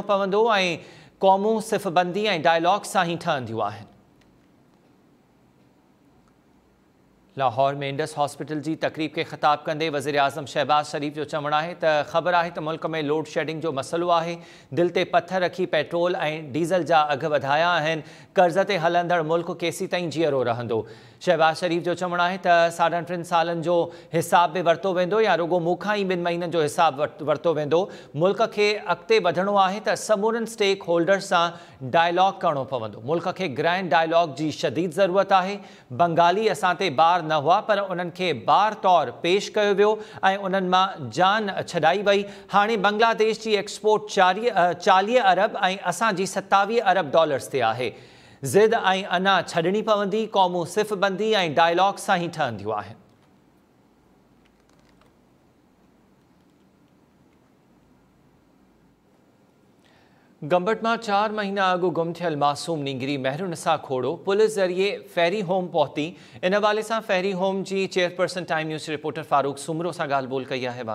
पवंदो ऐं क़ौमूं सिफ़ बंदी ऐं डायलॉग सां ई ठहंदियूं आहिनि लाहौर में इंडस हॉस्पिटल की तकरीब के खिताब कदे वजीर अजम शहबाज़ शरीफ़ जो चवण है त ख़बर है त मुल्क में लोड शेडिंग जो मसलो है दिल से पत्थर रखी पेट्रोल ए डीज़ल जहा अघ बधाया कर्ज़ से हलदड़ मुल्क़ केसी ताईं जीअरो रहंदो शहबाज़ शरीफ़ जो चवण है साढ़े टिन साल हिसाब भी वरतो वो या रुगो मूंखां ही बिन महीन जो हिसाब वरतो वो मुल्क़ के अगत वधणो है तो समूर स्टेक होल्डर्स से डायलॉग करो पव मुल्क़ के ग्रैंड डायलॉग की शदीद ज़रूरत है बंगाली असाते बार न हुआ पर उन्हनि खे बार तौर पेश कयो वियो ऐं उन्हनि मां जान छॾाई वई हाणे बंग्लादेश जी एक्सपोर्ट चालीह चालीह अरब ऐं असांजी सतावीह अरब डॉलर्स ते आहे ज़िद ऐं अञा पवंदी क़ौमूं सिफ़ बंदी ऐं डायलॉग सां ई ठहंदियूं आहिनि गंबट में चार महीना अगु गुम थियल मासूम निंगरी मेहरून सा खोड़ो पुलिस जरिए फेरी होम पौती इन हवा से फेरी होम की chairperson time news reporter Farooq Soomro से गाल बोल कई है